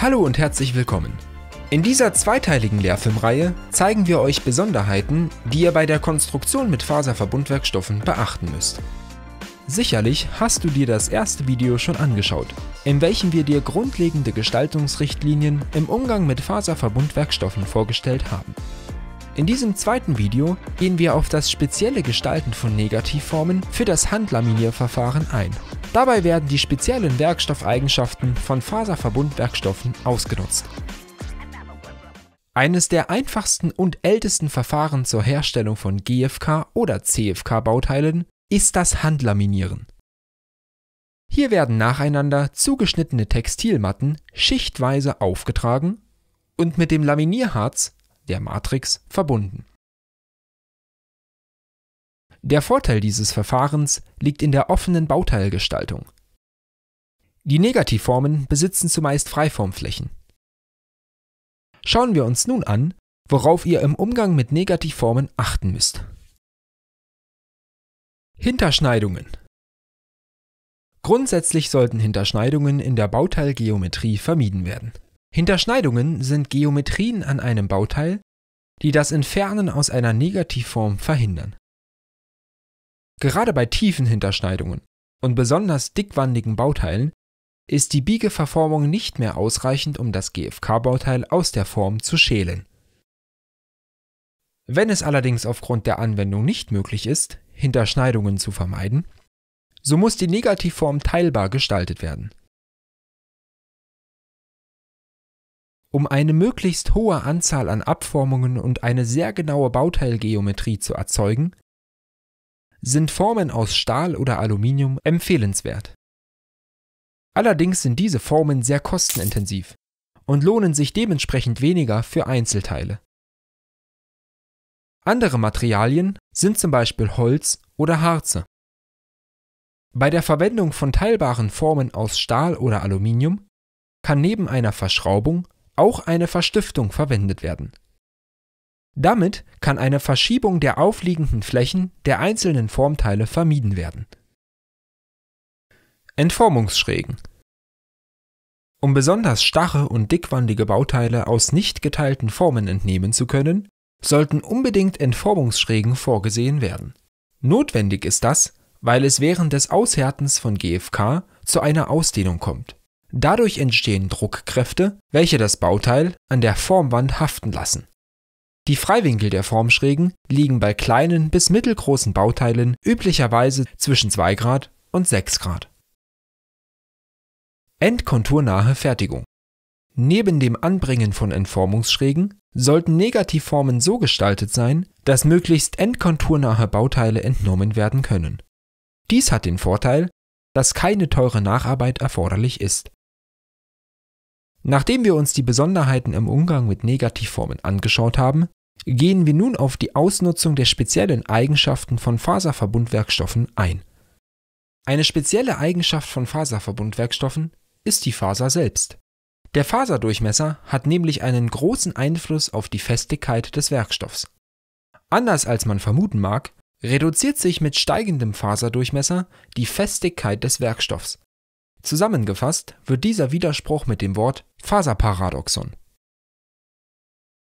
Hallo und herzlich willkommen. In dieser zweiteiligen Lehrfilmreihe zeigen wir euch Besonderheiten, die ihr bei der Konstruktion mit Faserverbundwerkstoffen beachten müsst. Sicherlich hast du dir das erste Video schon angeschaut, in welchem wir dir grundlegende Gestaltungsrichtlinien im Umgang mit Faserverbundwerkstoffen vorgestellt haben. In diesem zweiten Video gehen wir auf das spezielle Gestalten von Negativformen für das Handlaminierverfahren ein. Dabei werden die speziellen Werkstoffeigenschaften von Faserverbundwerkstoffen ausgenutzt. Eines der einfachsten und ältesten Verfahren zur Herstellung von GFK- oder CFK-Bauteilen ist das Handlaminieren. Hier werden nacheinander zugeschnittene Textilmatten schichtweise aufgetragen und mit dem Laminierharz der Matrix verbunden. Der Vorteil dieses Verfahrens liegt in der offenen Bauteilgestaltung. Die Negativformen besitzen zumeist Freiformflächen. Schauen wir uns nun an, worauf ihr im Umgang mit Negativformen achten müsst. Hinterschneidungen Grundsätzlich sollten Hinterschneidungen in der Bauteilgeometrie vermieden werden. Hinterschneidungen sind Geometrien an einem Bauteil, die das Entfernen aus einer Negativform verhindern. Gerade bei tiefen Hinterschneidungen und besonders dickwandigen Bauteilen ist die Biegeverformung nicht mehr ausreichend, um das GFK-Bauteil aus der Form zu schälen. Wenn es allerdings aufgrund der Anwendung nicht möglich ist, Hinterschneidungen zu vermeiden, so muss die Negativform teilbar gestaltet werden Um eine möglichst hohe Anzahl an Abformungen und eine sehr genaue Bauteilgeometrie zu erzeugen, sind Formen aus Stahl oder Aluminium empfehlenswert. Allerdings sind diese Formen sehr kostenintensiv und lohnen sich dementsprechend weniger für Einzelteile. Andere Materialien sind zum Beispiel Holz oder Harze. Bei der Verwendung von teilbaren Formen aus Stahl oder Aluminium kann neben einer Verschraubung auch eine Verstiftung verwendet werden. Damit kann eine Verschiebung der aufliegenden Flächen der einzelnen Formteile vermieden werden. Entformungsschrägen Um besonders starre und dickwandige Bauteile aus nicht geteilten Formen entnehmen zu können, sollten unbedingt Entformungsschrägen vorgesehen werden. Notwendig ist das, weil es während des Aushärtens von GFK zu einer Ausdehnung kommt Dadurch entstehen Druckkräfte, welche das Bauteil an der Formwand haften lassen. Die Freiwinkel der Formschrägen liegen bei kleinen bis mittelgroßen Bauteilen üblicherweise zwischen 2 Grad und 6 Grad. Endkonturnahe Fertigung Neben dem Anbringen von Entformungsschrägen sollten Negativformen so gestaltet sein, dass möglichst endkonturnahe Bauteile entnommen werden können. Dies hat den Vorteil, dass keine teure Nacharbeit erforderlich ist. Nachdem wir uns die Besonderheiten im Umgang mit Negativformen angeschaut haben, gehen wir nun auf die Ausnutzung der speziellen Eigenschaften von Faserverbundwerkstoffen ein. Eine spezielle Eigenschaft von Faserverbundwerkstoffen ist die Faser selbst. Der Faserdurchmesser hat nämlich einen großen Einfluss auf die Festigkeit des Werkstoffs. Anders als man vermuten mag, reduziert sich mit steigendem Faserdurchmesser die Festigkeit des Werkstoffs. Zusammengefasst wird dieser Widerspruch mit dem Wort Faserparadoxon.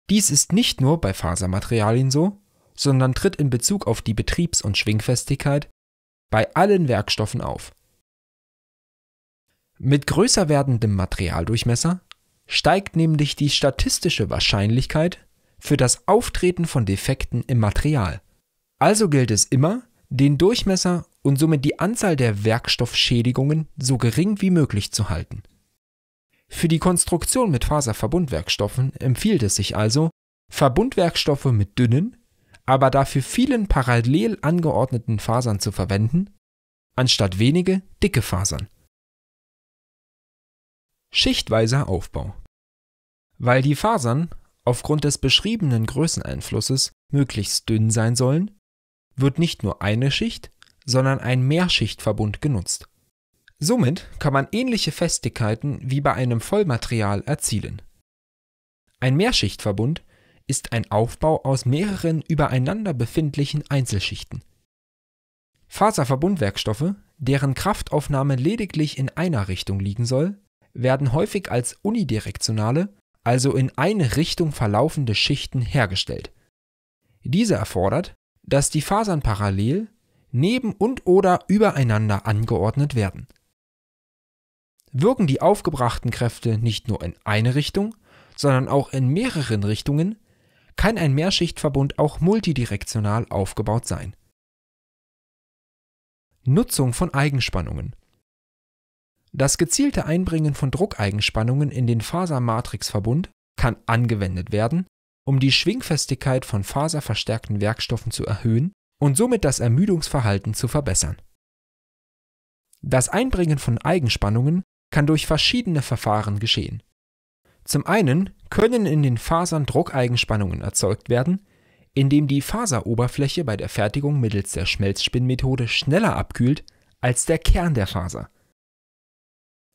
Dies ist nicht nur bei Fasermaterialien so, sondern tritt in Bezug auf die Betriebs- und Schwingfestigkeit bei allen Werkstoffen auf. Mit größer werdendem Materialdurchmesser steigt nämlich die statistische Wahrscheinlichkeit für das Auftreten von Defekten im Material. Also gilt es immer, den Durchmesser und somit die Anzahl der Werkstoffschädigungen so gering wie möglich zu halten. Für die Konstruktion mit Faserverbundwerkstoffen empfiehlt es sich also, Verbundwerkstoffe mit dünnen, aber dafür vielen parallel angeordneten Fasern zu verwenden, anstatt wenige dicke Fasern. Schichtweiser Aufbau. Weil die Fasern aufgrund des beschriebenen Größeneinflusses möglichst dünn sein sollen, wird nicht nur eine Schicht, sondern ein Mehrschichtverbund genutzt. Somit kann man ähnliche Festigkeiten wie bei einem Vollmaterial erzielen. Ein Mehrschichtverbund ist ein Aufbau aus mehreren übereinander befindlichen Einzelschichten. Faserverbundwerkstoffe, deren Kraftaufnahme lediglich in einer Richtung liegen soll, werden häufig als unidirektionale, also in eine Richtung verlaufende Schichten hergestellt. Diese erfordert, dass die Fasern parallel neben und oder übereinander angeordnet werden. Wirken die aufgebrachten Kräfte nicht nur in eine Richtung, sondern auch in mehreren Richtungen, kann ein Mehrschichtverbund auch multidirektional aufgebaut sein. Nutzung von Eigenspannungen Das gezielte Einbringen von Druckeigenspannungen in den Fasermatrixverbund kann angewendet werden, um die Schwingfestigkeit von faserverstärkten Werkstoffen zu erhöhen und somit das Ermüdungsverhalten zu verbessern. Das Einbringen von Eigenspannungen kann durch verschiedene Verfahren geschehen. Zum einen können in den Fasern Druckeigenspannungen erzeugt werden, indem die Faseroberfläche bei der Fertigung mittels der Schmelzspinnmethode schneller abkühlt als der Kern der Faser.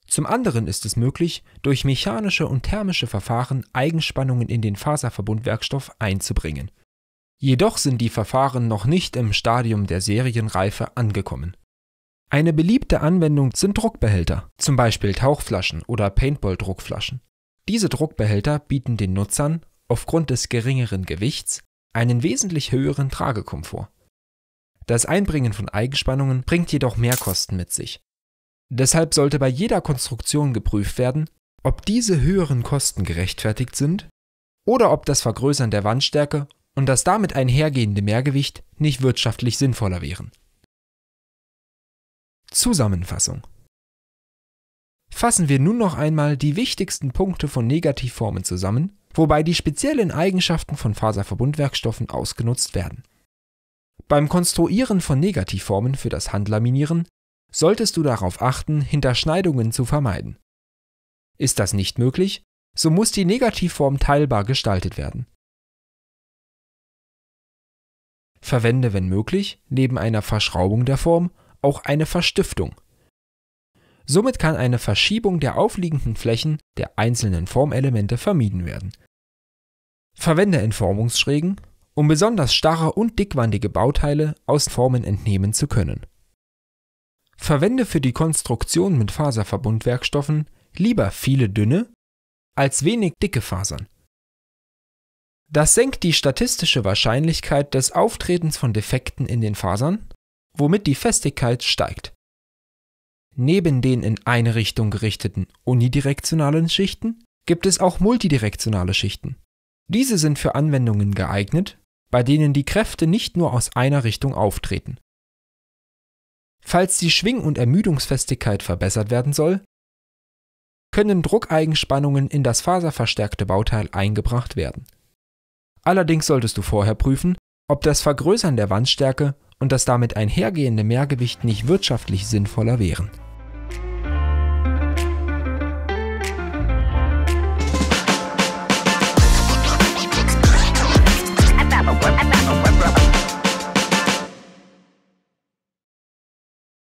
Zum anderen ist es möglich, durch mechanische und thermische Verfahren Eigenspannungen in den Faserverbundwerkstoff einzubringen Jedoch sind die Verfahren noch nicht im Stadium der Serienreife angekommen. Eine beliebte Anwendung sind Druckbehälter, zum Beispiel Tauchflaschen oder Paintball-Druckflaschen. Diese Druckbehälter bieten den Nutzern, aufgrund des geringeren Gewichts, einen wesentlich höheren Tragekomfort. Das Einbringen von Eigenspannungen bringt jedoch mehr Kosten mit sich. Deshalb sollte bei jeder Konstruktion geprüft werden, ob diese höheren Kosten gerechtfertigt sind oder ob das Vergrößern der Wandstärke und das damit einhergehende Mehrgewicht nicht wirtschaftlich sinnvoller wären. Zusammenfassung Fassen wir nun noch einmal die wichtigsten Punkte von Negativformen zusammen, wobei die speziellen Eigenschaften von Faserverbundwerkstoffen ausgenutzt werden. Beim Konstruieren von Negativformen für das Handlaminieren solltest du darauf achten, Hinterschneidungen zu vermeiden. Ist das nicht möglich, so muss die Negativform teilbar gestaltet werden. Verwende, wenn möglich, neben einer Verschraubung der Form auch eine Verstiftung. Somit kann eine Verschiebung der aufliegenden Flächen der einzelnen Formelemente vermieden werden. Verwende Entformungsschrägen, um besonders starre und dickwandige Bauteile aus Formen entnehmen zu können. Verwende für die Konstruktion mit Faserverbundwerkstoffen lieber viele dünne als wenig dicke Fasern das senkt die statistische Wahrscheinlichkeit des Auftretens von Defekten in den Fasern, womit die Festigkeit steigt. Neben den in eine Richtung gerichteten unidirektionalen Schichten gibt es auch multidirektionale Schichten. Diese sind für Anwendungen geeignet, bei denen die Kräfte nicht nur aus einer Richtung auftreten. Falls die Schwing- und Ermüdungsfestigkeit verbessert werden soll, können Druckeigenspannungen in das faserverstärkte Bauteil eingebracht werden Allerdings solltest du vorher prüfen, ob das Vergrößern der Wandstärke und das damit einhergehende Mehrgewicht nicht wirtschaftlich sinnvoller wären.